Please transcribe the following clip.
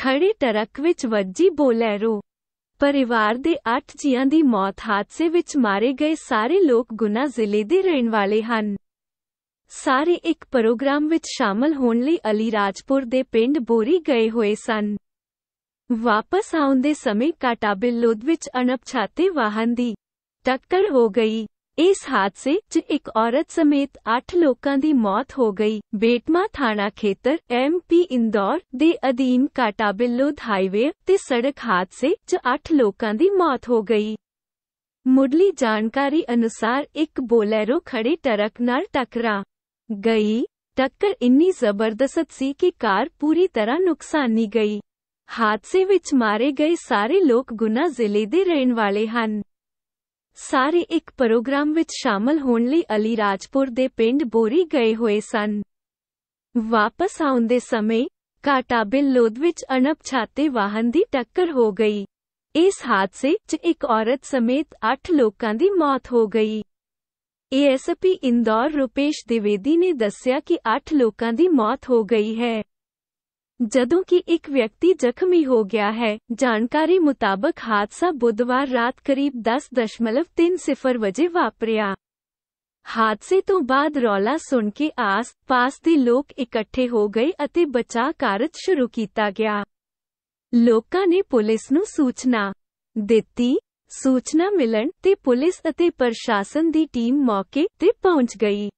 ਖੜੀ ਟਰੱਕ ਵਿੱਚ ਵੱਜੀ ਬੋਲੇਰੋ ਪਰਿਵਾਰ ਦੇ 8 ਜੀਆਂ ਦੀ ਮੌਤ ਹਾਦਸੇ ਵਿੱਚ ਮਾਰੇ ਗਏ ਸਾਰੇ ਲੋਕ ਗੁਨਾ ਜ਼ਿਲ੍ਹੇ ਦੇ ਰਹਿਣ ਵਾਲੇ ਹਨ ਸਾਰੇ ਇੱਕ ਪ੍ਰੋਗਰਾਮ ਵਿੱਚ ਸ਼ਾਮਲ ਹੋਣ ਲਈ ਅਲੀ ਰਾਜਪੁਰ ਦੇ ਪਿੰਡ ਬੋਰੀ ਗਏ ਹੋਏ ਸਨ ਵਾਪਸ ਆਉਂਦੇ ਸਮੇਂ ਕਾਟਾਬਿਲੋਦ ਵਿੱਚ ਅਣਪਛਾਤੇ ਵਾਹਨ ਦੀ ਟੱਕਰ ਹੋ ਗਈ ਇਸ ਹਾਦਸੇ 'ਚ ਇੱਕ ਔਰਤ ਸਮੇਤ 8 ਲੋਕਾਂ ਦੀ ਮੌਤ ਹੋ ਗਈ ਬੇਟਮਾ ਥਾਣਾ ਖੇਤਰ ਐਮਪੀ ਇੰਦੌਰ ਦੇ ਅਧੀਨ ਕਾਟਾਬਿਲੋਦ ਹਾਈਵੇ ਤੇ ਸੜਕ ਹਾਦਸੇ 'ਚ 8 ਲੋਕਾਂ ਦੀ ਮੌਤ ਹੋ ਗਈ ਮੁੱਢਲੀ ਜਾਣਕਾਰੀ ਅਨੁਸਾਰ ਇੱਕ ਬੋਲੇਰੋ ਖੜੇ ਟਰੱਕ ਨਾਲ ਟਕਰਾ ਗਈ ਟੱਕਰ ਇੰਨੀ ਜ਼ਬਰਦਸਤ ਸੀ ਕਿ ਕਾਰ ਪੂਰੀ ਤਰ੍ਹਾਂ ਨੁਕਸਾਨੀ ਗਈ ਹਾਦਸੇ ਵਿੱਚ ਮਾਰੇ ਗਏ ਸਾਰੇ ਲੋਕ ਗੁਨਾ ਜ਼ਿਲ੍ਹੇ ਦੇ ਰਹਿਣ ਵਾਲੇ ਹਨ ਸਾਰੇ ਇੱਕ ਪ੍ਰੋਗਰਾਮ ਵਿੱਚ ਸ਼ਾਮਲ ਹੋਣ ਲਈ ਅਲੀ ਰਾਜਪੁਰ ਦੇ ਪਿੰਡ ਬੋਰੀ ਗਏ ਹੋਏ ਸਨ ਵਾਪਸ ਆਉਂਦੇ ਸਮੇਂ ਕਾਟਾਬਿਲ ਲੋਦ ਵਿੱਚ ਅਣਪਛਾਤੇ ਵਾਹਨ ਦੀ ਟੱਕਰ ਹੋ ਗਈ ਇਸ ਹਾਦਸੇ 'ਚ ਇੱਕ ਔਰਤ ਸਮੇਤ 8 ਲੋਕਾਂ ਦੀ ਮੌਤ ਹੋ ਗਈ ਏਐਸਪੀ ਇੰਦੌਰ ਰੁਪੇਸ਼ ਦਿਵੇਦੀ ਨੇ ਦੱਸਿਆ ਕਿ 8 ਲੋਕਾਂ ਦੀ ਮੌਤ ਹੋ ਗਈ ਹੈ जदों की एक व्यक्ति जख्मी हो गया है जानकारी मुताबिक हादसा बुधवार रात करीब दस दशमलव तीन सिफर बजे वापरिया हादसे तो बाद रौला सुन के आस पास के लोग इकट्ठे हो गए अति बचा कार्य शुरू किया गया लोग ने पुलिस न सूचना दी सूचना मिलन ते पुलिस अति प्रशासन की टीम मौके ते पहुंच गई